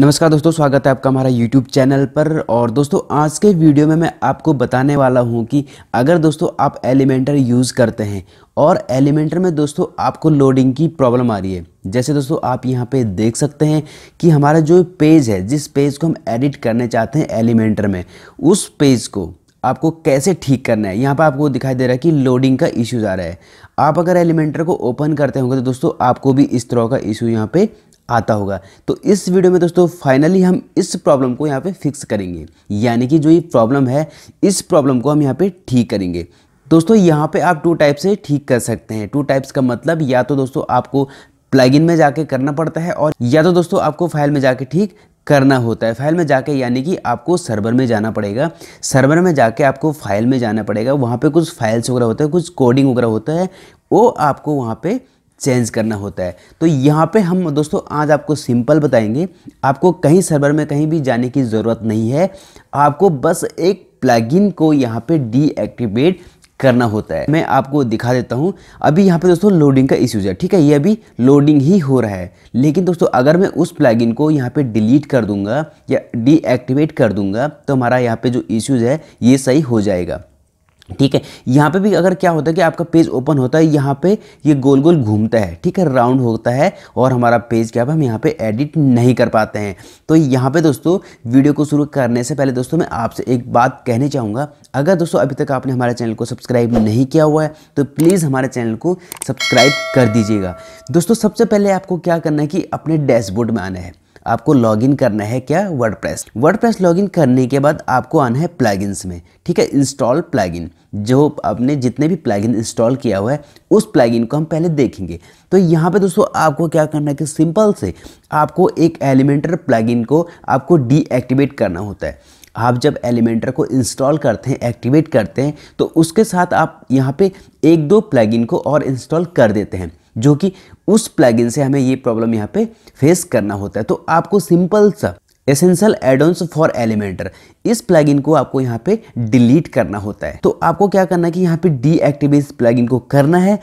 नमस्कार दोस्तों स्वागत है आपका हमारा यूट्यूब चैनल पर और दोस्तों आज के वीडियो में मैं आपको बताने वाला हूं कि अगर दोस्तों आप एलिमेंटर यूज़ करते हैं और एलिमेंटर में दोस्तों आपको लोडिंग की प्रॉब्लम आ रही है जैसे दोस्तों आप यहाँ पे देख सकते हैं कि हमारा जो पेज है जिस पेज को हम एडिट करने चाहते हैं एलिमेंटर में उस पेज को आपको कैसे ठीक करना है यहाँ पर आपको दिखाई दे रहा है कि लोडिंग का इश्यूज़ आ रहा है आप अगर एलिमेंटर को ओपन करते होंगे तो दोस्तों आपको भी इस तरह का इशू यहाँ पे आता होगा तो इस वीडियो में दोस्तों फाइनली हम इस प्रॉब्लम को यहाँ पे फिक्स करेंगे यानी कि जो ये प्रॉब्लम है इस प्रॉब्लम को हम यहाँ पे ठीक करेंगे दोस्तों यहाँ पे आप टू टाइप से ठीक कर सकते हैं टू टाइप्स का मतलब या तो दोस्तों आपको प्लगइन में जाके करना पड़ता है और या तो दोस्तों आपको फाइल में जाके ठीक करना होता है फाइल में जाके यानी कि आपको सर्वर में जाना पड़ेगा सर्वर में जाके आपको फाइल में जाना पड़ेगा वहाँ पे कुछ फाइल्स वगैरह होते हैं कुछ कोडिंग वगैरह होता है वो आपको वहाँ पे चेंज करना होता है तो यहाँ पे हम दोस्तों आज आपको सिंपल बताएंगे आपको कहीं सर्वर में कहीं भी जाने की ज़रूरत नहीं है आपको बस एक प्लगइन को यहाँ पे डीएक्टिवेट करना होता है मैं आपको दिखा देता हूँ अभी यहाँ पे दोस्तों लोडिंग का इश्यूज है ठीक है ये अभी लोडिंग ही हो रहा है लेकिन दोस्तों अगर मैं उस प्लगइन को यहाँ पे डिलीट कर दूंगा या डीएक्टिवेट कर दूंगा तो हमारा यहाँ पे जो इश्यूज है ये सही हो जाएगा ठीक है यहाँ पे भी अगर क्या होता है कि आपका पेज ओपन होता है यहाँ पे ये गोल गोल घूमता है ठीक है राउंड होता है और हमारा पेज क्या है हम यहाँ पे एडिट नहीं कर पाते हैं तो यहाँ पे दोस्तों वीडियो को शुरू करने से पहले दोस्तों मैं आपसे एक बात कहने चाहूँगा अगर दोस्तों अभी तक आपने हमारे चैनल को सब्सक्राइब नहीं किया हुआ है तो प्लीज़ हमारे चैनल को सब्सक्राइब कर दीजिएगा दोस्तों सबसे पहले आपको क्या करना है कि अपने डैशबोर्ड में आना है आपको लॉगिन करना है क्या वर्डप्रेस वर्डप्रेस लॉगिन करने के बाद आपको आना है प्लगइन्स में ठीक है इंस्टॉल प्लगइन जो आपने जितने भी प्लगइन इंस्टॉल किया हुआ है उस प्लगइन को हम पहले देखेंगे तो यहाँ पे दोस्तों आपको क्या करना है कि सिंपल से आपको एक एलिमेंटर प्लगइन को आपको डीएक्टिवेट करना होता है आप जब एलिमेंटर को इंस्टॉल करते हैं एक्टिवेट करते हैं तो उसके साथ आप यहाँ पे एक दो प्लगइन को और इंस्टॉल कर देते हैं जो कि उस प्लगइन से हमें ये प्रॉब्लम यहाँ पे फेस करना होता है तो आपको सिंपल सा एसेंशियल एडोन्स फॉर एलिमेंटर इस प्लगइन को आपको यहाँ पे डिलीट करना होता है तो आपको क्या करना है कि यहाँ पे डीएक्टिवेट इस प्लगइन को करना है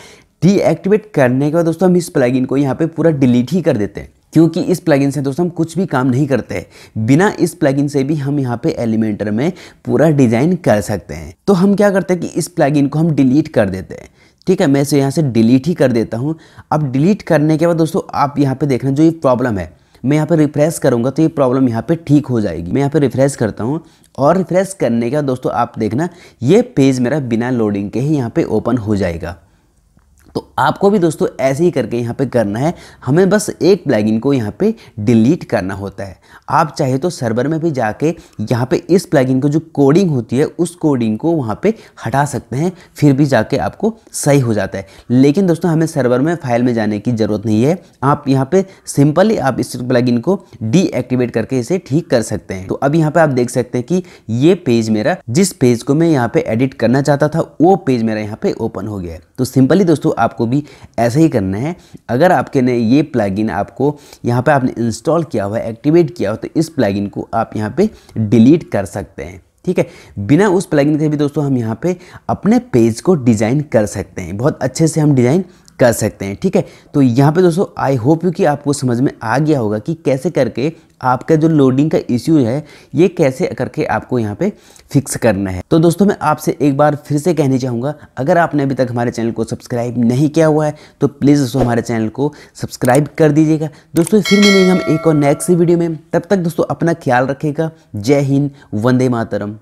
डीएक्टिवेट करने के बाद दोस्तों हम इस प्लगइन को यहाँ पे पूरा डिलीट ही कर देते हैं क्योंकि इस प्लगइन से दोस्तों हम कुछ भी काम नहीं करते हैं बिना इस प्लगइन से भी हम यहाँ पे एलिमेंटर में पूरा डिज़ाइन कर सकते हैं तो हम क्या करते हैं कि इस प्लगइन को हम डिलीट कर देते हैं ठीक है मैं इसे यहाँ से डिलीट ही कर देता हूँ अब डिलीट करने के बाद दोस्तों आप यहाँ पे देखना जो ये प्रॉब्लम है मैं यहाँ पे रिफ्रेश करूँगा तो ये प्रॉब्लम यहाँ पे ठीक हो जाएगी मैं यहाँ पे रिफ्रेश करता हूँ और रिफ्रेश करने के बाद दोस्तों आप देखना ये पेज मेरा बिना लोडिंग के ही यहाँ पर ओपन हो जाएगा तो आपको भी दोस्तों ऐसे ही करके यहाँ पे करना है हमें बस एक प्लगइन को यहाँ पे डिलीट करना होता है आप चाहे तो सर्वर में भी जाके यहाँ पे इस प्लगइन को जो कोडिंग होती है उस कोडिंग को वहाँ पे हटा सकते हैं फिर भी जाके आपको सही हो जाता है लेकिन दोस्तों हमें सर्वर में फाइल में जाने की ज़रूरत नहीं है आप यहाँ पर सिंपली आप इस प्लगइन को डीएक्टिवेट करके इसे ठीक कर सकते हैं तो अब यहाँ पर आप देख सकते हैं कि ये पेज मेरा जिस पेज को मैं यहाँ पर एडिट करना चाहता था वो पेज मेरा यहाँ पर ओपन हो गया है तो सिंपली दोस्तों आपको भी ऐसे ही करना है अगर आपके ने ये प्लगइन आपको यहाँ पे आपने इंस्टॉल किया हुआ है एक्टिवेट किया हुआ तो इस प्लगइन को आप यहाँ पे डिलीट कर सकते हैं ठीक है बिना उस प्लगइन के भी दोस्तों हम यहाँ पे अपने पेज को डिज़ाइन कर सकते हैं बहुत अच्छे से हम डिज़ाइन कर सकते हैं ठीक है तो यहाँ पे दोस्तों आई होप यू कि आपको समझ में आ गया होगा कि कैसे करके आपका जो लोडिंग का इश्यू है ये कैसे करके आपको यहाँ पे फिक्स करना है तो दोस्तों मैं आपसे एक बार फिर से कहने चाहूँगा अगर आपने अभी तक हमारे चैनल को सब्सक्राइब नहीं किया हुआ है तो प्लीज़ दोस्तों हमारे चैनल को सब्सक्राइब कर दीजिएगा दोस्तों फिर मिलेंगे हम एक और नेक्स्ट वीडियो में तब तक दोस्तों अपना ख्याल रखेगा जय हिंद वंदे मातरम